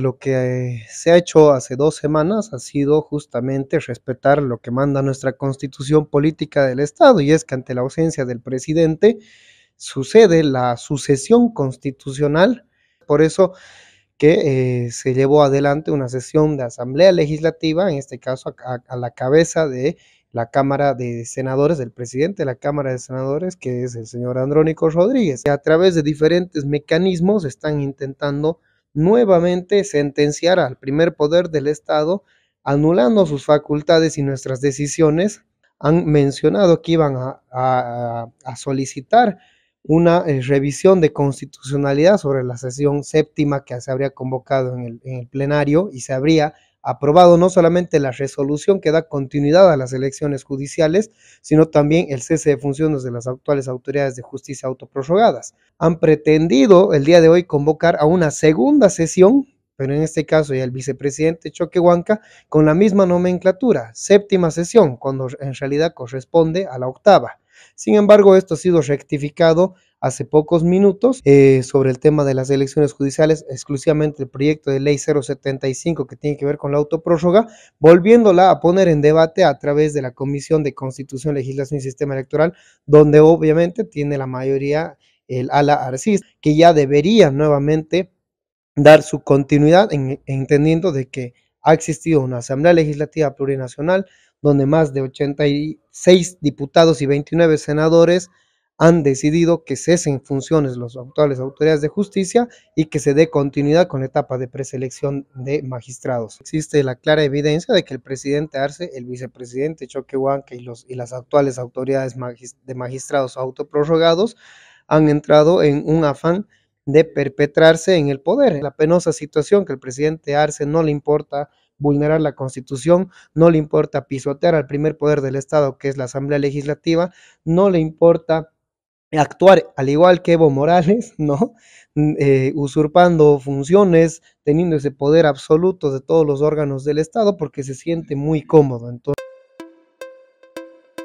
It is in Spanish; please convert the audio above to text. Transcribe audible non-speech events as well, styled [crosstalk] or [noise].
Lo que eh, se ha hecho hace dos semanas ha sido justamente respetar lo que manda nuestra constitución política del Estado y es que ante la ausencia del presidente sucede la sucesión constitucional. Por eso que eh, se llevó adelante una sesión de asamblea legislativa, en este caso a, la cabeza de la Cámara de Senadores, del presidente de la Cámara de Senadores, que es el señor Andrónico Rodríguez. Y a través de diferentes mecanismos están intentando nuevamente sentenciar al primer poder del Estado, anulando sus facultades y nuestras decisiones. Han mencionado que iban a, solicitar una eh, revisión de constitucionalidad sobre la sesión séptima que se habría convocado en el, en el plenario y se habría aprobado no solamente la resolución que da continuidad a las elecciones judiciales, sino también el cese de funciones de las actuales autoridades de justicia autoprorrogadas. Han pretendido el día de hoy convocar a una segunda sesión pero en este caso ya el vicepresidente Choquehuanca, con la misma nomenclatura, séptima sesión, cuando en realidad corresponde a la octava. Sin embargo, esto ha sido rectificado hace pocos minutos eh, sobre el tema de las elecciones judiciales, exclusivamente el proyecto de ley 075 que tiene que ver con la autoprórroga, volviéndola a poner en debate a través de la Comisión de Constitución, Legislación y Sistema Electoral, donde obviamente tiene la mayoría el ala arcista, que ya debería nuevamente dar su continuidad entendiendo de que ha existido una Asamblea Legislativa Plurinacional donde más de 86 diputados y 29 senadores han decidido que cesen funciones los actuales autoridades de justicia y que se dé continuidad con la etapa de preselección de magistrados. Existe la clara evidencia de que el presidente Arce, el vicepresidente Choquehuanca y, los, y las actuales autoridades de magistrados autoprorrogados han entrado en un afán de perpetrarse en el poder. La penosa situación que el presidente Arce no le importa vulnerar la constitución, no le importa pisotear al primer poder del Estado, que es la Asamblea Legislativa, no le importa actuar al igual que Evo Morales, [laughs] ¿no? Mm, eh, usurpando funciones, teniendo ese poder absoluto de todos los órganos del Estado, porque se siente muy cómodo.